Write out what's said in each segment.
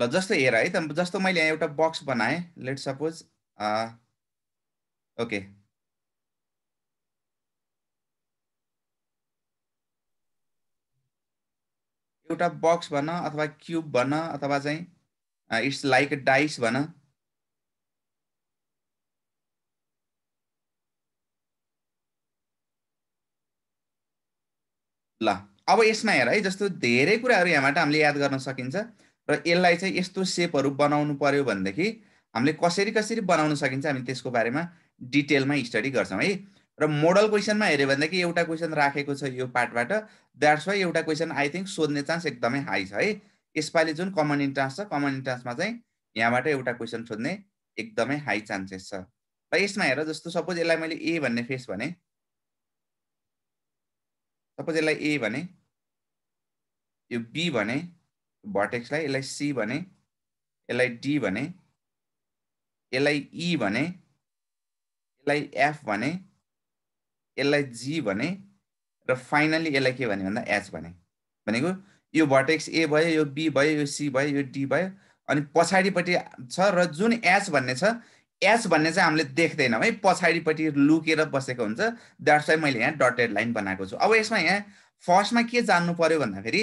ल जस्तो हेर है त जस्तो मैले यहाँ एउटा बक्स बनाएँ लेट सपोज ओके एउटा बक्स भन अथवा क्युब भन अथवा चाहिँ इट्स लाइक डाइस भन ल अब यसमा हेर है जस्तो धेरै कुराहरू यहाँबाट हामीले याद गर्न सकिन्छ र यसलाई चाहिँ यस्तो सेपहरू बनाउनु पर्यो भनेदेखि हामीले कसरी कसरी बनाउन सकिन्छ हामी त्यसको बारेमा डिटेलमा स्टडी गर्छौँ है र मोडल क्वेसनमा हेऱ्यो भनेदेखि एउटा क्वेसन राखेको छ यो पार्टबाट द्याट्स वाइ एउटा क्वेसन आई थिङ्क सोध्ने चान्स एकदमै हाई छ है यसपालि जुन कमन इन्ट्रान्स छ कमन इन्ट्रान्समा चाहिँ यहाँबाट एउटा क्वेसन सोध्ने एकदमै हाई चान्सेस छ र यसमा हेर जस्तो सपोज यसलाई मैले ए भन्ने फेस भने सपोज यसलाई ए भने यो बी भने भर्टेक्सलाई यसलाई सी भने यसलाई डी भने यसलाई ई e भने यसलाई एफ भने यसलाई जी भने र फाइनली यसलाई के भने भन्दा एच भने भनेको यो भर्टेक्स ए भयो यो बी भयो यो सी भयो यो डी भयो अनि पछाडिपट्टि छ र जुन एच भन्ने छ एच भन्ने चाहिँ हामीले देख्दैनौँ है पछाडिपट्टि लुकेर बसेको हुन्छ द्याट्स वाइ मैले यहाँ डटेड लाइन बनाएको छु अब यसमा यहाँ फर्स्टमा के जान्नु पऱ्यो भन्दाखेरि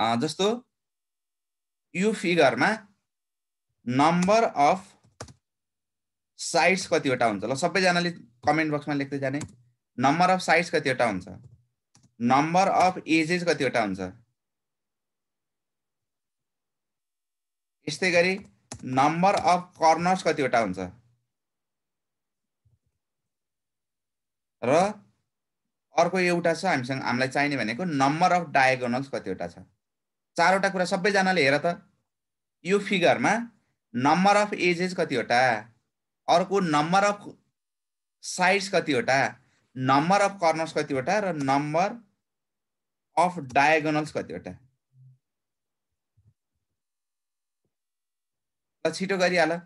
जस्तो यो फिगरमा नम्बर अफ साइड्स कतिवटा हुन्छ ल सबैजनाले कमेन्ट बक्समा लेख्दै जाने नम्बर अफ साइड्स कतिवटा हुन्छ नम्बर अफ एजेस कतिवटा हुन्छ यस्तै गरी नम्बर अफ कर्नर्स कतिवटा हुन्छ र अर्को एउटा छ हामीसँग हामीलाई चाहिने भनेको नम्बर अफ डायगोनल्स कतिवटा छ चारवटा कुरा सबैजनाले हेर त यो फिगरमा नम्बर अफ एजेस कतिवटा अर्को नम्बर अफ साइड्स कतिवटा नम्बर अफ कर्नर्स कतिवटा र नम्बर अफ डायगोनल्स कतिवटा ल छिटो गरिहाल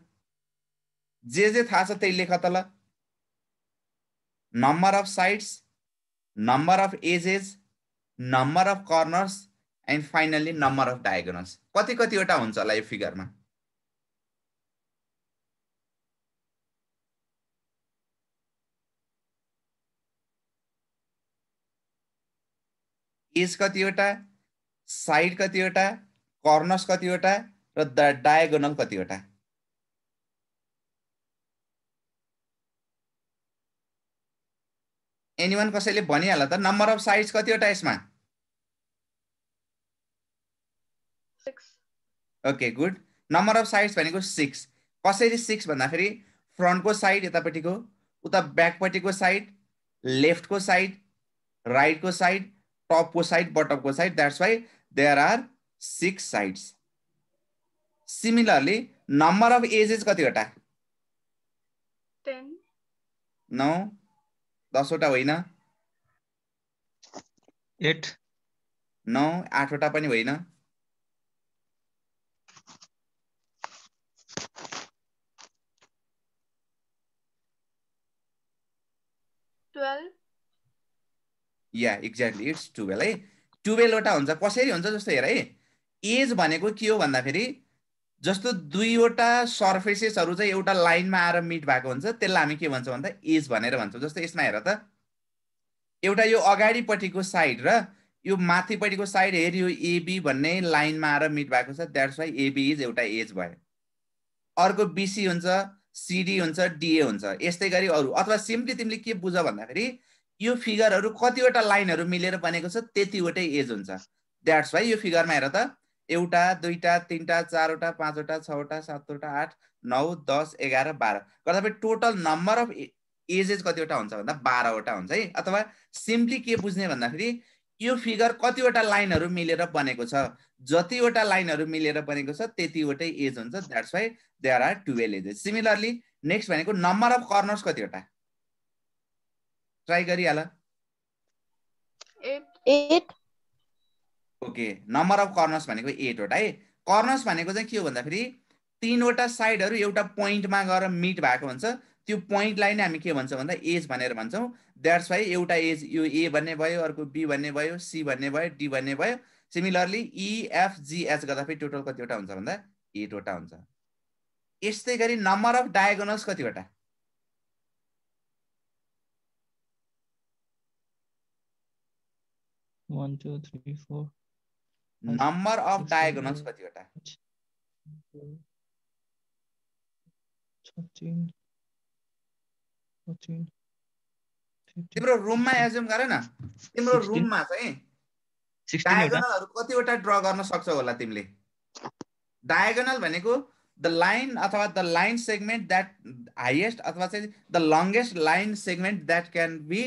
जे जे थाहा छ त्यही लेख त ल number of sides number of edges number of corners and finally number of diagonals कति कतिवटा हुन्छ होला यो फिगरमा एज कतिवटा साइड कतिवटा कर्नर्स कतिवटा र डायगोनल कतिवटा एनिवन कसैले भनिहाल त नम्बर अफ साइड्स कतिवटा यसमा okay good number of sides भनेको सिक्स कसरी सिक्स भन्दाखेरि फ्रन्टको साइड यतापट्टिको उता ब्याकपट्टिको साइड लेफ्टको साइड राइटको साइड टपको साइड बटमको side that's why there are six sides similarly number of edges कतिवटा नौ दसवटा होइन एट नौ आठवटा पनि होइन 12 या एक्ज्याक्टली इट्स टुवेल्भ है टुवेल्भवटा हुन्छ कसरी हुन्छ जस्तो हेर है एज भनेको के हो भन्दाखेरि जस्तो दुईवटा सर्फेसेसहरू चाहिँ एउटा लाइनमा आएर मिट भएको हुन्छ त्यसलाई हामी के भन्छौँ भन्दा एज भनेर भन्छौँ जस्तो यसमा हेर त एउटा यो अगाडिपट्टिको साइड र यो माथिपट्टिको साइड हेर यो एबी भन्ने लाइनमा आएर मिट भएको छ द्याट्स वाइ एबी इज एउटा एज भयो अर्को बिसी हुन्छ सिडी हुन्छ डिए हुन्छ यस्तै गरी अरू अथवा सिम्पली तिमीले के बुझ भन्दाखेरि यो फिगरहरू कतिवटा लाइनहरू मिलेर बनेको छ त्यतिवटै एज हुन्छ द्याट्स वाइ यो फिगरमा हेर त एउटा दुईवटा तिनवटा चारवटा पाँचवटा छवटा सातवटा आठ नौ दस एघार बाह्र गर्दा टोटल नम्बर अफ एजेस कतिवटा हुन्छ भन्दा बाह्रवटा हुन्छ है अथवा सिम्पली के बुझ्ने भन्दाखेरि यो फिगर कतिवटा लाइनहरू मिलेर बनेको छ जतिवटा लाइनहरू मिलेर बनेको छ त्यतिवटै एज हुन्छ that's why there are twelve edges similarly next भनेको नम्बर अफ कर्नर्स कतिवटा ट्राई गरिहाल ओके नम्बर अफ कर्नर्स भनेको एटवटा है कर्नर्स भनेको चाहिँ के हो भन्दाखेरि तिनवटा साइडहरू एउटा पोइन्टमा गएर मिट भएको हुन्छ त्यो पोइन्टलाई नै हामी के भन्छौँ भन्दा एज भनेर भन्छौँ द्याट्स वाइ एउटा एज यो ए भन्ने भयो अर्को बी भन्ने भयो सी भन्ने भयो डी भन्ने भयो सिमिलरली इएफजिएच फेरि टोटल कतिवटा हुन्छ भन्दा एटवटा हुन्छ यस्तै गरी नम्बर अफ डायगोनल्स कतिवटा नम्बर अफ डायगोनल्स कतिवटा तिम्रो रुममा एज्युम गर न तिम्रो रुममा चाहिँ डायगोनलहरू कतिवटा ड्र गर्न सक्छौ होला तिमीले डायगोनल भनेको द लाइन अथवा the line segment that highest अथवा चाहिँ the longest line segment that can be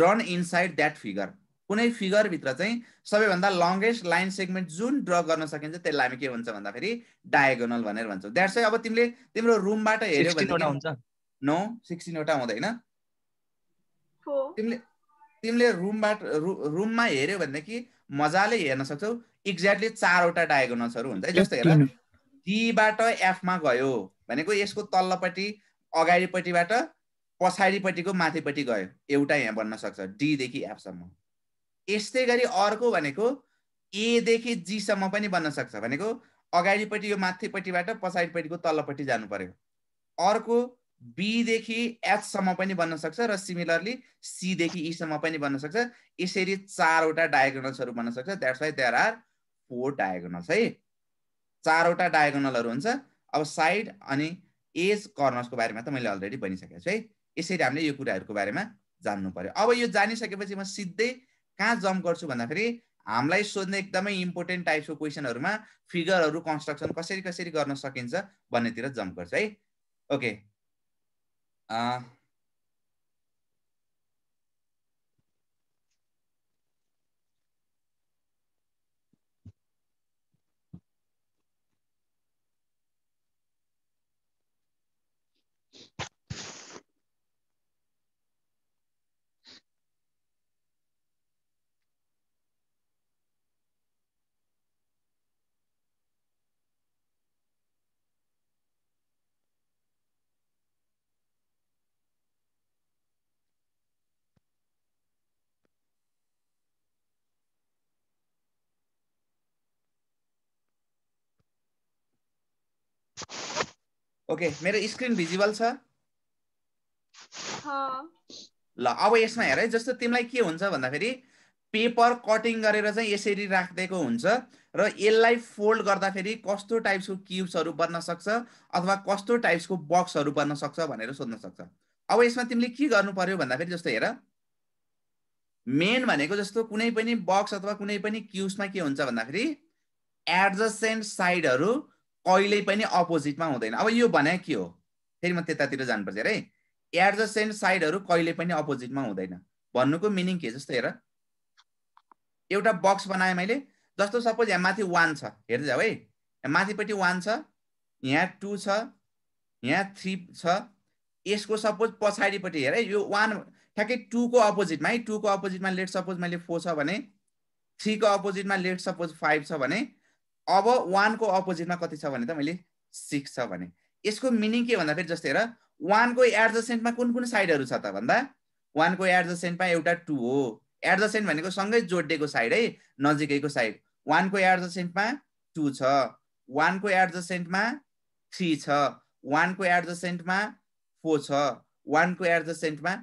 drawn inside that figure कुनै फिगरभित्र चाहिँ सबैभन्दा लङ्गेस्ट लाइन सेगमेन्ट जुन ड्र गर्न सकिन्छ त्यसलाई हामी के भन्छ भन्दाखेरि डायगोनल भनेर भन्छौँ द्याट चाहिँ अब तिमीले तिम्रो रुमबाट हेऱ्यौ भने नौ सिक्सटिनवटा हुँदैन तिमीले तिमीले रुमबाट रु, रुममा हेऱ्यौ भनेदेखि मजाले हेर्न सक्छौ एक्ज्याक्टली चारवटा डायगोनल्सहरू हुन्छ है जस्तो हेर डीबाट एफमा गयो भनेको यसको तल्लोपट्टि अगाडिपट्टिबाट पछाडिपट्टिको माथिपट्टि गयो एउटा यहाँ बन्न सक्छ डीदेखि एफसम्म यस्तै गरी अर्को भनेको एदेखि जीसम्म पनि बन्न सक्छ भनेको अगाडिपट्टि यो माथिपट्टिबाट पछाडिपट्टिको तल्लोपट्टि जानु पर्यो अर्को बीदेखि एचसम्म पनि बन्न सक्छ र सिमिलरली सीदेखि ईसम्म e पनि बन्न सक्छ यसरी चारवटा डायगोनल्सहरू बन्न सक्छ that's why there are four diagonals है चारवटा डायगोनलहरू हुन्छ अब साइड अनि एज कर्नर्सको बारेमा त मैले अलरेडी भनिसकेको छु है यसरी हामीले यो कुराहरूको बारेमा जान्नु पऱ्यो अब यो जानिसकेपछि म सिधै कहाँ जम्प गर्छु भन्दाखेरि हामीलाई सोध्ने एकदमै इम्पोर्टेन्ट टाइप्सको क्वेसनहरूमा फिगरहरू कन्स्ट्रक्सन कसरी कसरी गर्न सकिन्छ भन्नेतिर जम्प गर्छु है ओके 啊。ओके मेरो स्क्रिन भिजिबल छ ल अब यसमा हेर है जस्तो तिमीलाई के हुन्छ भन्दाखेरि पेपर कटिङ गरेर चाहिँ यसरी राखिदिएको हुन्छ र यसलाई फोल्ड गर्दाखेरि कस्तो टाइप्सको क्युब्सहरू बन्न सक्छ अथवा कस्तो टाइप्सको बक्सहरू बन्न सक्छ भनेर सोध्न सक्छ अब यसमा तिमीले के गर्नु पर्यो भन्दाखेरि जस्तो हेर मेन भनेको जस्तो कुनै पनि बक्स अथवा कुनै पनि क्युब्समा के हुन्छ भन्दाखेरि एडजस्टेन्ट साइडहरू कहिल्यै पनि अपोजिटमा हुँदैन अब यो भने के हो फेरि म त्यतातिर जानुपर्छ अरे एडजसेन्ट साइडहरू कहिले पनि अपोजिटमा हुँदैन भन्नुको मिनिङ के जस्तो हेर एउटा बक्स बनाएँ मैले जस्तो सपोज यहाँ माथि वान छ हेर्दै है यहाँ माथिपट्टि वान छ यहाँ टू छ यहाँ थ्री छ यसको सपोज पछाडिपट्टि हेर है यो वान ठ्याक्कै टूको अपोजिटमा है टूको अपोजिटमा लेट सपोज मैले फोर छ भने थ्रीको अपोजिटमा लेट सपोज फाइभ छ भने अब वानको अपोजिटमा कति छ भने त मैले सिक्स छ भने यसको मिनिङ के भन्दाखेरि जस्तै हेर वानको एडजसेन्टमा कुन कुन साइडहरू छ त भन्दा वानको एडजसेन्टमा एउटा टू हो एडजसेन्ट भनेको सँगै जोडिएको साइड है नजिकैको साइड वानको एडजसेन्टमा टू छ वानको एडजसेन्टमा थ्री छ वानको एडजसेन्टमा फोर छ वानको एडजसेन्टमा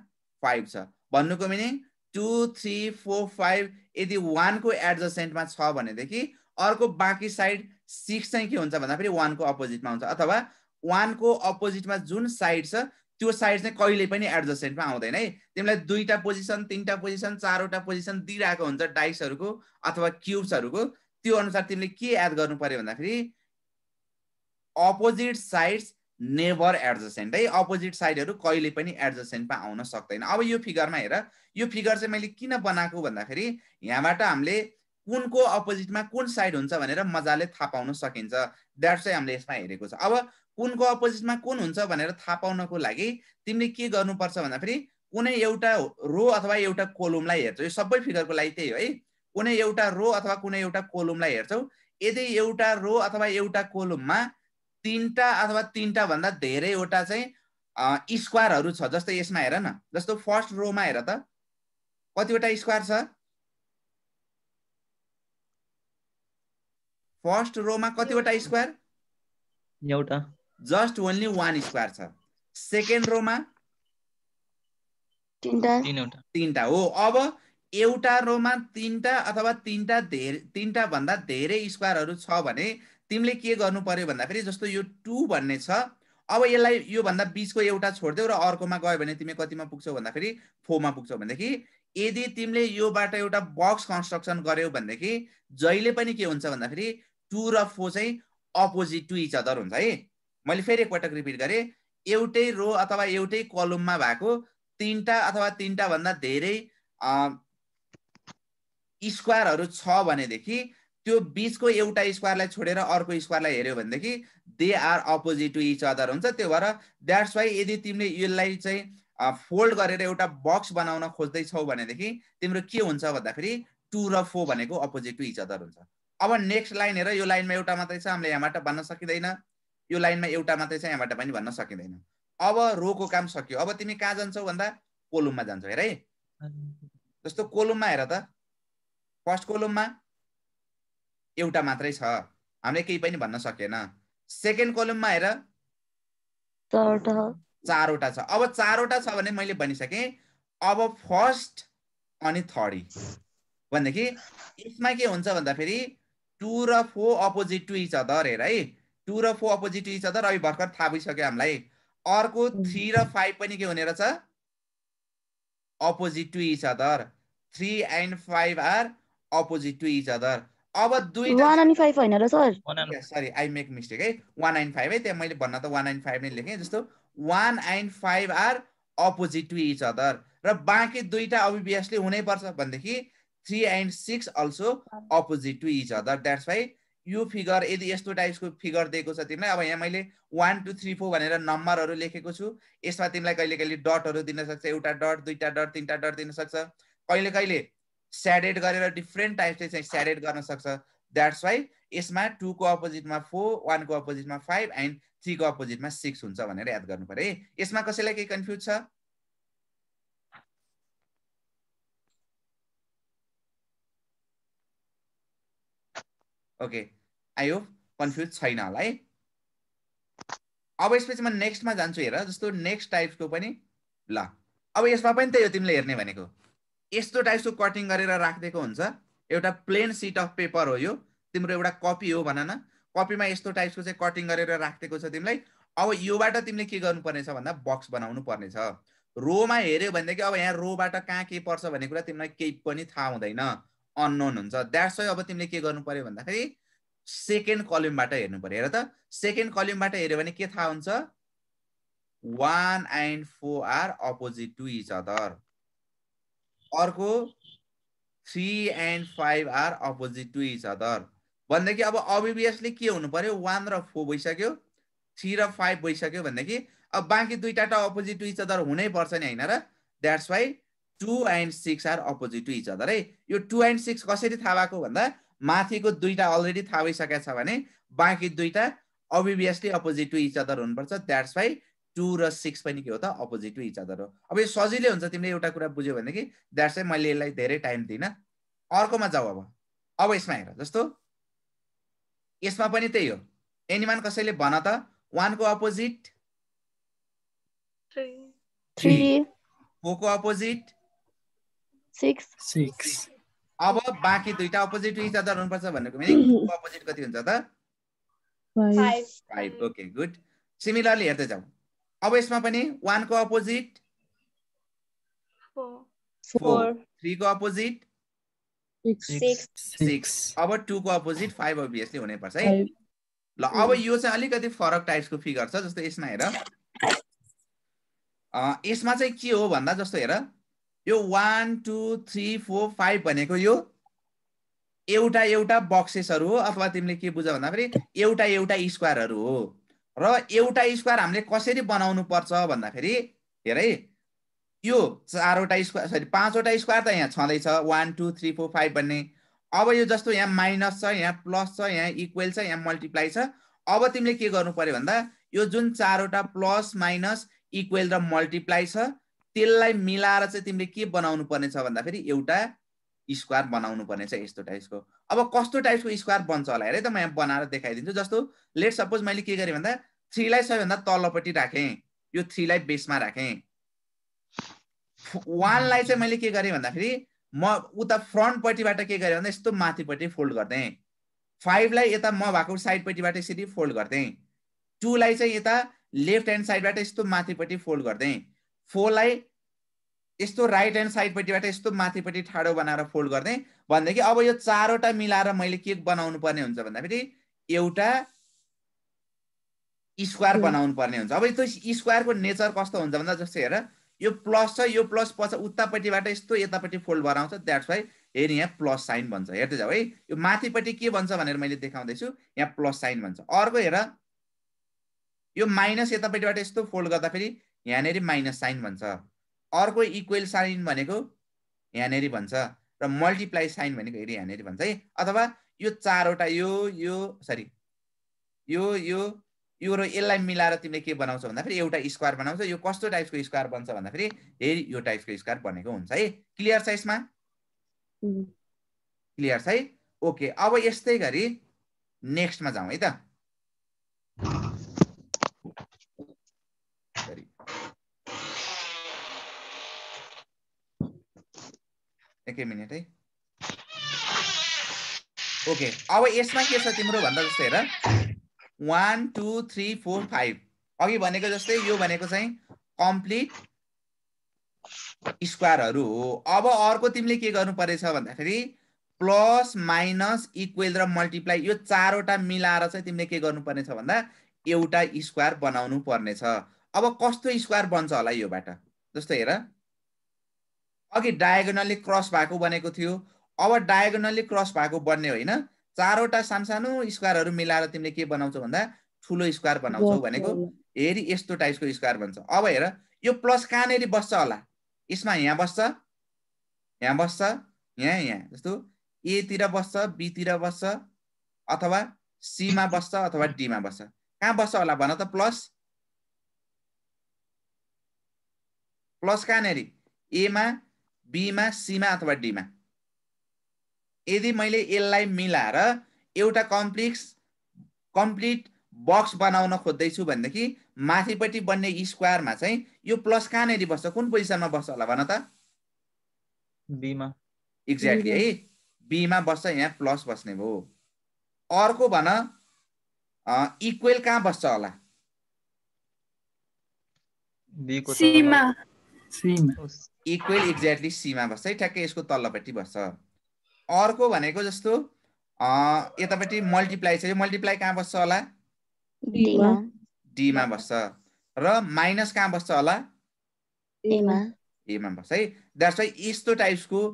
फाइभ छ भन्नुको meaning two three four five यदि वानको एडजसेन्टमा छ भनेदेखि अर्को बाँकी साइड सिक्स चाहिँ के हुन्छ भन्दाखेरि वानको अपोजिटमा हुन्छ अथवा वानको अपोजिटमा जुन साइड छ त्यो साइड चाहिँ कहिले पनि एडजस्टेन्टमा आउँदैन है तिमीलाई दुईवटा पोजिसन तिनवटा पोजिसन चारवटा पोजिसन दिइरहेको हुन्छ डाइसहरूको अथवा क्युब्सहरूको त्यो अनुसार तिमीले के एड गर्नु पर्यो भन्दाखेरि अपोजिट साइड्स नेभर एडजस्टेन्ट है अपोजिट साइडहरू कहिले पनि एडजस्टेन्टमा आउन सक्दैन अब यो फिगरमा हेर यो फिगर चाहिँ मैले किन बनाएको भन्दाखेरि यहाँबाट हामीले कुनको अपोजिटमा कुन साइड हुन्छ भनेर मजाले थाहा पाउन सकिन्छ द्याट चाहिँ हामीले यसमा हेरेको छ अब कुनको अपोजिटमा कुन हुन्छ भनेर थाहा पाउनको लागि तिमीले के गर्नुपर्छ भन्दा फेरि कुनै एउटा रो अथवा एउटा कोलुमलाई हेर्छौ यो सबै फिगरको लागि त्यही हो है कुनै एउटा रो अथवा कुनै एउटा कोलुमलाई हेर्छौ यदि एउटा रो अथवा एउटा कोलुममा तिनवटा अथवा भन्दा धेरैवटा चाहिँ स्क्वायरहरू छ जस्तै यसमा हेर न जस्तो फर्स्ट रोमा हेर त कतिवटा स्क्वायर छ फर्स्ट रोमा कतिवटा स्क्वायर एउटा जस्ट ओन्ली वान स्क्वायर छ सेकेन्ड रोमा तिनवटा हो अब एउटा रोमा तिनवटा अथवा तिनवटा धेरै तिनवटा भन्दा धेरै स्क्वायरहरू छ भने तिमीले के गर्नु पर्यो भन्दाखेरि जस्तो यो टु भन्ने छ अब यसलाई योभन्दा बिचको एउटा छोडिदेऊ र अर्कोमा गयो भने तिमी कतिमा पुग्छौ भन्दाखेरि फोरमा पुग्छौ भनेदेखि यदि तिमीले योबाट एउटा बक्स कन्स्ट्रक्सन गर्यौ भनेदेखि जहिले पनि के हुन्छ भन्दाखेरि टु र फोर चाहिँ अपोजिट टु इच अदर हुन्छ है मैले फेरि एकपटक रिपिट गरेँ एउटै रो अथवा एउटै कलममा भएको तिनवटा अथवा तिनवटा भन्दा धेरै स्क्वायरहरू छ भनेदेखि त्यो बिचको एउटा स्क्वायरलाई छोडेर अर्को स्क्वायरलाई हेऱ्यो भनेदेखि they are opposite to each other हुन्छ त्यो भएर द्याट्स वाइ यदि तिमीले यसलाई चाहिँ फोल्ड गरेर एउटा बक्स बनाउन खोज्दैछौ भनेदेखि तिम्रो के हुन्छ भन्दाखेरि टु र फोर भनेको अपोजिट टु इच अदर हुन्छ अब नेक्स्ट लाइन हेर यो लाइनमा एउटा मात्रै छ हामीले यहाँबाट भन्न सकिँदैन यो लाइनमा एउटा मात्रै छ यहाँबाट पनि भन्न सकिँदैन अब रोको काम सकियो अब तिमी कहाँ जान्छौ भन्दा कोलुममा जान्छौ हेर है जस्तो कोलुममा हेर त फर्स्ट कोलुममा एउटा मात्रै छ हामीले केही पनि भन्न सकेन सेकेन्ड कोलुममा हेर चारवटा छ अब चारवटा छ भने मैले भनिसकेँ अब फर्स्ट अनि थर्डी भनेदेखि यसमा के हुन्छ भन्दाखेरि टु र four opposite to each other हेर है टु र four opposite to each other अघि भर्खर थाहा भइसक्यो हामीलाई अर्को थ्री र फाइभ पनि के हुने रहेछ opposite to each other three and five are opposite to each other अब दुईवटा सरी आई मेक मिस्टेक है वान एन्ड फाइभ है त्यहाँ मैले भन्न त वान एन्ड फाइभ नै लेखेँ जस्तो one and five are opposite to each other र बाँकी दुईवटा अभिव्यासले हुनैपर्छ भनेदेखि three and six also opposite to each other that's why यो फिगर यदि यस्तो टाइप्सको फिगर दिएको छ तिमीलाई अब यहाँ मैले वान टू थ्री फोर भनेर नम्बरहरू लेखेको छु यसमा तिमीलाई कहिले कहिले डटहरू दिन सक्छ एउटा डट दुईवटा डट तिनवटा डट दिन सक्छ कहिले कहिले स्याडेड गरेर डिफ्रेन्ट टाइप्सले चाहिँ स्याडेड गर्न सक्छ द्याट्स वाइ यसमा टूको अपोजिटमा फोर वानको अपोजिटमा फाइभ एन्ड थ्रीको अपोजिटमा सिक्स हुन्छ भनेर याद गर्नु पऱ्यो है यसमा कसैलाई केही कन्फ्युज छ ओके आई होप कन्फ्युज छैन होला है अब यसपछि म नेक्स्टमा जान्छु हेर जस्तो नेक्स्ट टाइप्सको पनि ल अब यसमा पनि त्यही हो तिमीले हेर्ने भनेको यस्तो टाइप्सको कटिङ गरेर राखिदिएको हुन्छ एउटा प्लेन सिट अफ पेपर हो यो तिम्रो एउटा कपी हो भन न कपीमा यस्तो टाइप्सको चाहिँ कटिङ गरेर राखिदिएको छ तिमीलाई अब योबाट तिमीले के गर्नुपर्नेछ भन्दा बक्स बनाउनु पर्नेछ रोमा हेऱ्यो भनेदेखि अब यहाँ रोबाट कहाँ के पर्छ भन्ने कुरा तिमीलाई केही पनि थाहा हुँदैन अननोन हुन्छ द्याट्स वाइ अब तिमीले के गर्नु पर्यो भन्दाखेरि सेकेन्ड कलमबाट हेर्नु पऱ्यो हेर त सेकेन्ड कलमबाट हेऱ्यो भने के थाहा हुन्छ one and four are opposite to each other अर्को three and five are opposite to each other भनेदेखि अब अबिबिएसले के हुनु पऱ्यो वान र फोर भइसक्यो थ्री र फाइभ भइसक्यो भनेदेखि अब बाँकी दुईवटा त अपोजिट टु इच अदर हुनैपर्छ नि होइन र that's why two and six are opposite to each other है यो टु एन्ड सिक्स कसरी थाहा भएको भन्दा माथिको दुईवटा अलरेडी थाहा भइसकेको छ भने बाँकी दुईवटा obviously opposite to each other हुनुपर्छ द्याट्स वाइ टु र सिक्स पनि के हो त अपोजिट टु इच अदर हो अब यो सजिलै हुन्छ तिमीले एउटा कुरा बुझ्यौ भनेदेखि द्याट्स वाइ मैले यसलाई धेरै टाइम दिइनँ अर्कोमा जाऊ अब अब यसमा हेर जस्तो यसमा पनि त्यही हो एनिमान कसैले भन त वानको अपोजिट फोरको अपोजिट अब बाँकी दुईटा अपोजिट इच अदर हुनुपर्छ भनेको मिनिङ अपोजिट कति हुन्छ त फाइभ ओके गुड सिमिलरली हेर्दै जाउँ अब यसमा पनि वानको अपोजिट फोर थ्रीको अपोजिट सिक्स अब टूको अपोजिट फाइभ अभियसली हुनैपर्छ है ल अब यो चाहिँ अलिकति फरक टाइप्सको फिगर छ जस्तो यसमा हेर यसमा चाहिँ के हो भन्दा जस्तो हेर यो one two three four five भनेको यो एउटा एउटा बक्सेसहरू हो अथवा तिमीले के बुझ भन्दाखेरि एउटा एउटा स्क्वायरहरू हो र एउटा स्क्वायर हामीले कसरी बनाउनु पर्छ भन्दाखेरि हेरै यो चारवटा स्क्वायर सरी पाँचवटा स्क्वायर त यहाँ छँदैछ one two three four five भन्ने अब यो जस्तो यहाँ माइनस छ यहाँ प्लस छ यहाँ इक्वेल छ यहाँ मल्टिप्लाई छ अब तिमीले के गर्नु पर्यो भन्दा यो जुन चारवटा प्लस माइनस इक्वेल र मल्टिप्लाई छ त्यसलाई मिलाएर चाहिँ तिमीले के बनाउनु पर्ने छ भन्दाखेरि एउटा स्क्वायर बनाउनु पर्ने छ यस्तो टाइप्सको अब कस्तो टाइप्सको स्क्वायर बन्छ होला हेरे त म यहाँ बनाएर देखाइदिन्छु जस्तो लेट सपोज मैले के गरेँ भन्दा थ्रीलाई सबैभन्दा तलपट्टि राखेँ यो थ्रीलाई बेसमा राखेँ वानलाई चाहिँ मैले के गरेँ भन्दाखेरि म उता फ्रन्टपट्टिबाट के गरेँ भन्दा यस्तो माथिपट्टि फोल्ड गरिदिएँ फाइभलाई यता म भएको साइडपट्टिबाट यसरी फोल्ड गरिदिएँ टूलाई चाहिँ यता लेफ्ट ह्यान्ड साइडबाट यस्तो माथिपट्टि फोल्ड गरिदिएँ फोरलाई यस्तो राइट ह्यान्ड साइडपट्टिबाट यस्तो माथिपट्टि ठाडो बनाएर फोल्ड गर्ने भनेदेखि अब यो चारवटा मिलाएर मैले के बनाउनु पर्ने हुन्छ भन्दाखेरि एउटा स्क्वायर mm. बनाउनु पर्ने हुन्छ अब त्यो स्क्वायरको नेचर कस्तो हुन्छ भन्दा जस्तै हेर यो प्लस छ यो प्लस पछ उतापट्टिबाट यस्तो यतापट्टि फोल्ड बनाउँछ द्याट्स वाइ हेर यहाँ प्लस साइन भन्छ हेर्दै जाऊ है यो माथिपट्टि के भन्छ भनेर मैले देखाउँदैछु यहाँ प्लस साइन भन्छ अर्को हेर यो माइनस यतापट्टिबाट यस्तो फोल्ड गर्दाखेरि यहाँनिर माइनस साइन भन्छ अर्को इक्वेल साइन भनेको यहाँनिर भन्छ र मल्टिप्लाई साइन भनेको हेरी यहाँनिर भन्छ है अथवा यो चारवटा यो यो सरी यो यो यो र यसलाई मिलाएर तिमीले के बनाउँछौ भन्दाखेरि एउटा स्क्वायर बनाउँछ यो कस्तो टाइपको स्क्वायर बन्छ भन्दाखेरि हेरी यो टाइपको स्क्वायर बनेको हुन्छ है क्लियर छ यसमा क्लियर छ है ओके अब यस्तै गरी नेक्स्टमा जाउँ है त एकै मिनट है ओके अब यसमा के छ तिम्रो भन्दा जस्तै हेर one two three four five अघि भनेको जस्तै यो भनेको चाहिँ कम्प्लिट स्क्वायरहरू हो अब अर्को तिमीले के गर्नु परेछ भन्दाखेरि प्लस माइनस इक्वेल र मल्टिप्लाई यो चारवटा मिलाएर चाहिँ तिमीले के गर्नुपर्नेछ भन्दा एउटा स्क्वायर बनाउनु पर्नेछ अब कस्तो स्क्वायर बन्छ होला योबाट जस्तै हेर अघि डायगोनल्ली क्रस भएको बनेको थियो अब डायगोनल्ली क्रस भएको बन्ने होइन चारवटा सानसानो स्क्वायरहरू मिलाएर तिमीले के बनाउँछौ भन्दा ठुलो स्क्वायर बनाउँछौ भनेको हेरी यस्तो टाइपको स्क्वायर बन्छ अब हेर यो प्लस कहाँनिर बस्छ होला यसमा यहाँ बस्छ यहाँ बस्छ यहाँ यहाँ जस्तो एतिर बस्छ बीतिर बस्छ अथवा सीमा बस्छ अथवा डीमा बस्छ कहाँ बस्छ होला भन त प्लस प्लस कहाँनिर एमा बीमा सीमा अथवा डीमा यदि मैले यसलाई मिलाएर एउटा कम्प्लेक्स कम्प्लिट बक्स बनाउन खोज्दैछु भनेदेखि माथिपट्टि बन्ने स्क्वायरमा चाहिँ यो प्लस कहाँनिर बस्छ कुन पोजिसनमा बस्छ होला भन त बीमा एक्ज्याक्टली है बीमा बस्छ यहाँ प्लस बस्ने भयो अर्को भन इक्वेल कहाँ बस्छ होला सीमा सीमा इक्वेल एक्ज्याक्टली सीमा बस्छ है ठ्याक्कै यसको तल्लोपट्टि बस्छ अर्को भनेको जस्तो यतापट्टि मल्टिप्लाई छ यो मल्टिप्लाई कहाँ बस्छ होला डीमा बस्छ र माइनस कहाँ बस्छ होला एमा बस्छ है द्याट्स वाइ यस्तो टाइप्सको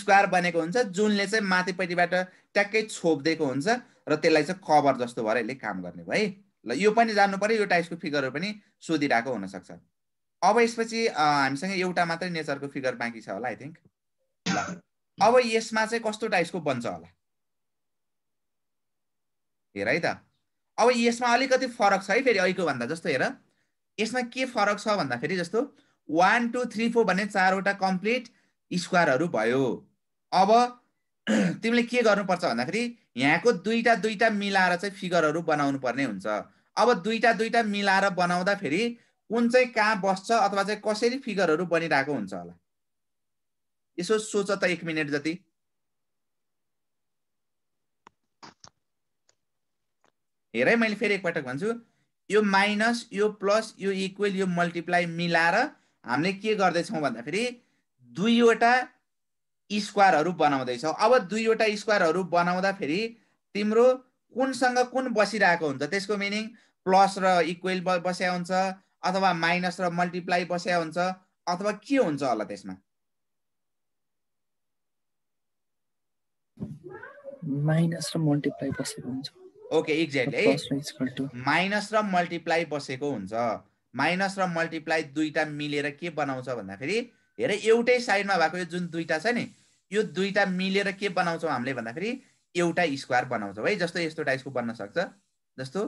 स्क्वायर बनेको हुन्छ जुनले चाहिँ माथिपट्टिबाट ट्याक्कै छोपिदिएको हुन्छ र त्यसलाई चाहिँ कभर जस्तो भएर यसले काम गर्ने भयो है ल यो पनि जान्नु पऱ्यो यो टाइप्सको फिगरहरू पनि सोधिरहेको हुनसक्छ अब यसपछि हामीसँग एउटा मात्रै नेचरको फिगर बाँकी छ होला आई थिङ्क अब यसमा चाहिँ कस्तो टाइपको बन्छ होला हेर है त अब यसमा अलिकति फरक छ है फेरि अहिलेको भन्दा जस्तो हेर यसमा के फरक छ भन्दाखेरि जस्तो वान टू थ्री फोर भन्ने चारवटा कम्प्लिट स्क्वायरहरू भयो अब तिमीले के गर्नुपर्छ भन्दाखेरि यहाँको दुईवटा दुईवटा मिलाएर चाहिँ फिगरहरू बनाउनु पर्ने हुन्छ अब दुईवटा दुईवटा मिलाएर बनाउँदाखेरि कुन चाहिँ कहाँ बस्छ अथवा चाहिँ कसरी फिगरहरू बनिरहेको हुन्छ होला यसो सोच त एक मिनट जति हेर है मैले फेरि एकपटक भन्छु यो माइनस यो प्लस यो इक्वेल यो मल्टिप्लाई मिलाएर हामीले के गर्दैछौँ भन्दाखेरि दुईवटा स्क्वायरहरू बनाउँदैछौँ अब दुईवटा स्क्वायरहरू बनाउँदाखेरि तिम्रो कुनसँग कुन बसिरहेको हुन्छ त्यसको मिनिङ प्लस र इक्वेल बस्या हुन्छ अथवा माइनस र मल्टिप्लाई बस्या हुन्छ अथवा के हुन्छ होला त्यसमा माइनस र मल्टिप्लाई बसेको हुन्छ ओके एक्ज्याक्टली माइनस र मल्टिप्लाई बसेको हुन्छ माइनस र मल्टिप्लाई दुईटा मिलेर के बनाउँछ भन्दाखेरि हेर एउटै साइडमा भएको यो जुन दुईटा छ नि यो दुईटा मिलेर के बनाउँछौँ हामीले भन्दाखेरि एउटा स्क्वायर बनाउँछौँ है जस्तो यस्तो टाइपको बन्न सक्छ जस्तो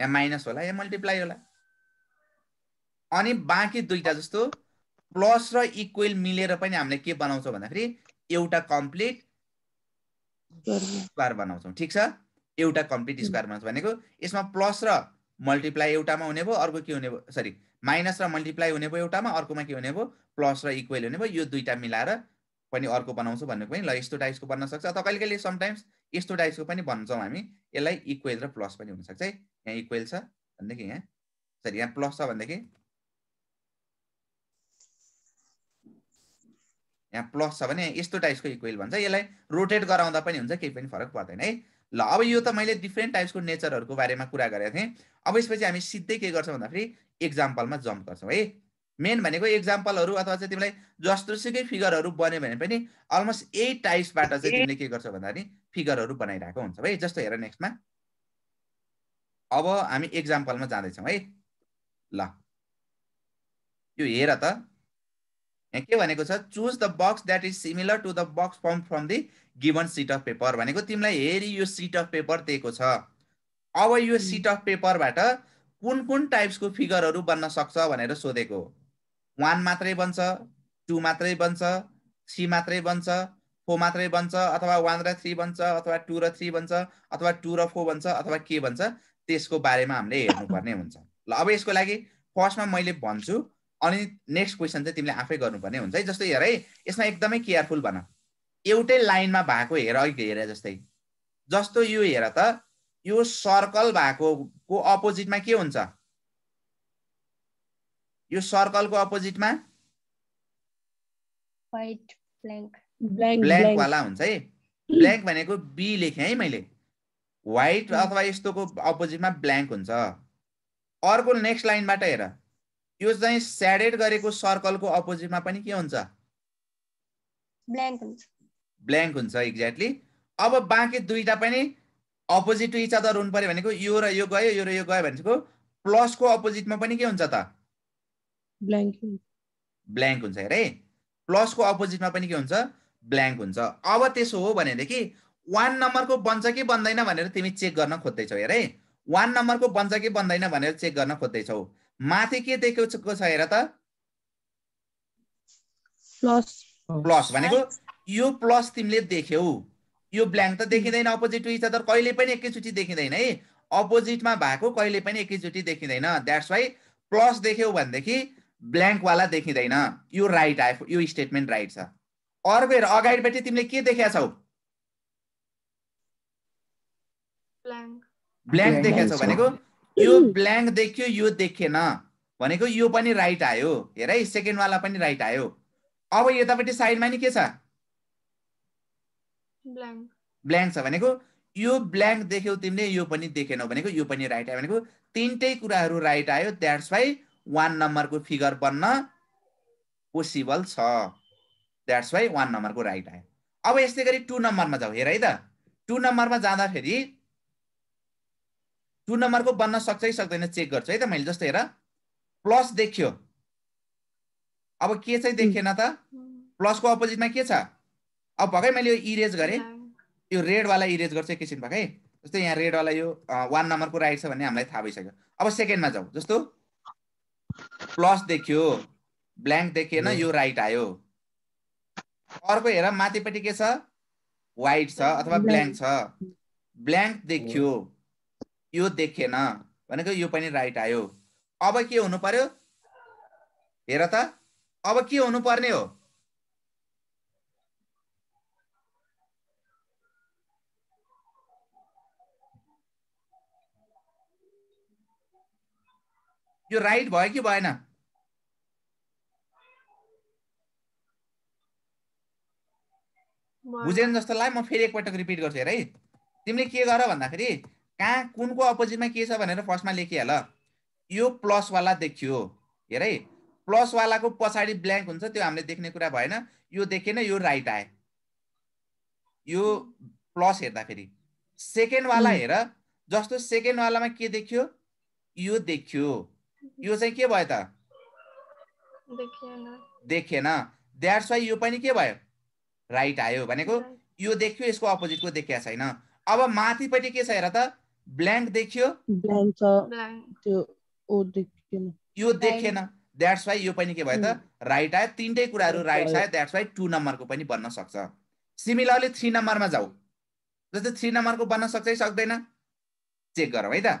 या माइनस होला या मल्टिप्लाई होला अनि बाँकी दुईवटा जस्तो प्लस र इक्वेल मिलेर पनि हामीले के बनाउँछौँ भन्दाखेरि एउटा कम्प्लिट स्क्वायर बनाउँछौँ ठिक छ एउटा कम्प्लिट स्क्वायर बनाउँछ भनेको यसमा प्लस र मल्टिप्लाई एउटामा हुने भयो अर्को के हुने भयो सरी माइनस र मल्टिप्लाई हुने भयो एउटामा अर्कोमा के हुने भयो प्लस र इक्वेल हुने भयो यो दुईवटा मिलाएर पनि अर्को बनाउँछु भन्ने पनि ल यस्तो टाइप्सको बन्न सक्छ अथवा कहिले कहिले समटाइम्स यस्तो डाइसको पनि भन्छौँ हामी यसलाई इक्वेल र प्लस पनि हुनसक्छ है यहाँ इक्वेल छ भनेदेखि यहाँ सरी यहाँ प्लस छ भनेदेखि यहाँ प्लस छ भने यस्तो टाइप्सको इक्वेल भन्छ यसलाई रोटेट गराउँदा पनि हुन्छ केही पनि फरक पर्दैन है ल अब यो त मैले डिफ्रेन्ट टाइप्सको नेचरहरूको बारेमा कुरा गरेको थिएँ अब यसपछि हामी सिधै के गर्छौँ भन्दाखेरि एक्जाम्पलमा जम्प गर्छौँ है मेन भनेको एक्जाम्पलहरू अथवा चाहिँ तिमीलाई जस्तोसुकै फिगरहरू बन्यो भने पनि अलमोस्ट यही टाइप्सबाट चाहिँ तिमीले के गर्छौ भन्दाखेरि फिगरहरू बनाइरहेको हुन्छ है जस्तो हेर नेक्स्टमा अब हामी एक्जाम्पलमा जाँदैछौँ है ल यो हेर त यहाँ के भनेको छ choose the box that is similar to the box form from the given sheet of paper भनेको तिमीलाई हेरी यो सिट अफ पेपर दिएको छ अब यो सिट अफ पेपरबाट कुन कुन टाइप्सको फिगरहरू बन्न सक्छ भनेर सोधेको वान मात्रै बन्छ टु मात्रै बन्छ थ्री मात्रै बन्छ फोर मात्रै बन्छ अथवा वान र थ्री बन्छ अथवा टू र थ्री बन्छ अथवा टू र फोर बन्छ अथवा के बन्छ त्यसको बारेमा हामीले हेर्नुपर्ने हुन्छ ल अब यसको लागि फर्स्टमा मैले भन्छु अनि नेक्स्ट क्वेसन चाहिँ तिमीले आफै गर्नुपर्ने हुन्छ है जस्तै हेर है यसमा एकदमै केयरफुल भन एउटै लाइनमा भएको हेर अहिले हेर जस्तै जस्तो यो हेर त यो सर्कल भएको को अपोजिटमा के हुन्छ यो सर्कलको अपोजिटमा ब्ल्याङ्कवाला हुन्छ है ब्ल्याङ्क भनेको बी लेखेँ है मैले वाइट अथवा यस्तोको अपोजिटमा ब्ल्याङ्क हुन्छ अर्को नेक्स्ट लाइनबाट हेर यो चाहिँ स्याडेड गरेको सर्कलको अपोजिटमा पनि के हुन्छ ब्ल्याङ्क हुन्छ एक्ज्याक्टली अब बाँकी दुईवटा पनि अपोजिट टु इच अदर हुनु पऱ्यो भनेको यो र यो गयो यो र यो गयो भनेको प्लसको अपोजिटमा पनि के हुन्छ त ब्ल्याङ्क ब्ल्याङ्क हुन्छ हेर है प्लसको अपोजिटमा पनि के हुन्छ ब्ल्याङ्क हुन्छ अब त्यसो हो भनेदेखि वान नम्बरको बन्छ कि बन्दैन भनेर तिमी चेक गर्न खोज्दैछौ हेर है वान नम्बरको बन्छ कि बन्दैन भनेर चेक गर्न खोज्दैछौ माथि के देखेको छ हेर त प्लस प्लस भनेको यो प्लस तिमीले देख्यौ यो ब्ल्याङ्क त देखिँदैन अपोजिट टु इच अदर कहिले पनि एकैचोटि देखिँदैन है अपोजिटमा भएको कहिले पनि एकैचोटि देखिँदैन द्याट्स वाइ प्लस देख्यौ भनेदेखि ब्ल्याङ्कवाला देखिँदैन यो राइट आयो यो स्टेटमेन्ट राइट छ हेर अगाडिपट्टि तिमीले के देखेका छौ ब्ल्याङ्क देखेका छौ भनेको यो ब्ल्याङ्क देखियो यो देखेन भनेको यो पनि राइट आयो हेर है सेकेन्डवाला पनि राइट आयो अब यतापट्टि साइडमा नि के छ ब्ल्याङ्क छ भनेको यो ब्ल्याङ्क देख्यौ तिमीले यो पनि देखेनौ भनेको यो पनि राइट आयो भनेको तिनटै कुराहरू राइट आयो द्याट्स वाइ वान नम्बरको फिगर बन्न पोसिबल छ द्याट्स वाइ वान नम्बरको राइट आयो अब यस्तै गरी टु नम्बरमा जाऊ हेर है त टु नम्बरमा जाँदाखेरि टु नम्बरको बन्न सक्छ कि सक्दैन चेक गर्छु है त मैले जस्तो हेर प्लस देखियो अब के चाहिँ देखेन त प्लसको अपोजिटमा के छ अब भर्खरै मैले यो इरेज गरेँ यो रेडवाला इरेज गर्छु एकैछिन भएकै जस्तै यहाँ रेडवाला यो वान नम्बरको राइट छ भन्ने हामीलाई थाहा भइसक्यो अब सेकेन्डमा जाउँ जस्तो प्लस देखियो ब्ल्याङ्क देखिएन यो राइट आयो अर्को हेर माथिपट्टि के छ वाइट छ अथवा ब्ल्याङ्क छ ब्ल्याङ्क देखियो यो देखेन भनेको यो पनि राइट आयो अब के हुनु पर्यो हेर त अब के हुनु पर्ने हो यो राइट भयो कि भएन बुझेन जस्तो लाग्यो म फेरि एकपटक रिपिट गर्छु हेर है तिमीले के गर भन्दाखेरि कहाँ कुनको अपोजिटमा के छ भनेर फर्स्टमा लेखिहाल यो प्लसवाला देखियो हेर है प्लसवालाको पछाडि ब्ल्याङ्क हुन्छ त्यो हामीले देख्ने कुरा भएन यो देखेन यो राइट आयो यो प्लस हेर्दाखेरि सेकेन्डवाला हेर जस्तो सेकेन्डवालामा के देखियो यो देखियो यो चाहिँ के भयो त देखेन द्याट्स वाइ यो पनि के भयो राइट आयो भनेको यो देखियो यसको अपोजिटको देखिया छैन अब माथिपट्टि के छ हेर त ब्ल्याङ्क देखियो यो देखेन द्याट्स वाइ यो पनि के भयो त राइट आयो तिनटै कुराहरू राइट आयो द्याट्स वाइ टू नम्बरको पनि बन्न सक्छ सिमिलरली थ्री नम्बरमा जाऊ जस्तै थ्री नम्बरको बन्न सक्छ सक्दैन चेक गरौँ है त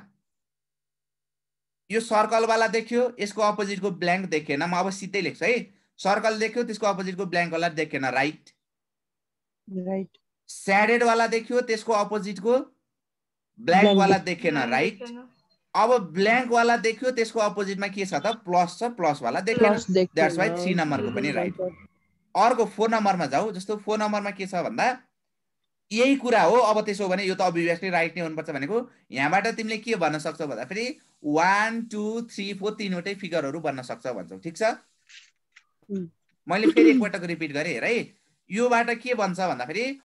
यो सर्कलवाला देखियो यसको अपोजिटको ब्ल्याङ्क देखेन म अब सिधै लेख्छु है सर्कल देख्यो त्यसको अपोजिटको ब्ल्याङ्कवाला देखेन राइट राइट स्याडेड वाला देखियो त्यसको अपोजिटको ब्ल्याङ्क वाला देखेन राइट अब ब्ल्याङ्क वाला देखियो त्यसको अपोजिटमा के छ त प्लस छ प्लस वाला देखेन द्याट्स वाइ थ्री नम्बरको पनि राइट अर्को फोर नम्बरमा जाऊ जस्तो फोर नम्बरमा के छ भन्दा यही कुरा हो अब त्यसो भने यो त नै राइट नै हुनुपर्छ भनेको यहाँबाट तिमीले के भन्न सक्छौ भन्दाखेरि वान टू थ्री फोर तिनवटै फिगरहरू भन्न सक्छौ भन्छौ ठिक छ mm. मैले फेरि एकपटक रिपिट गरेँ है योबाट के भन्छ भन्दाखेरि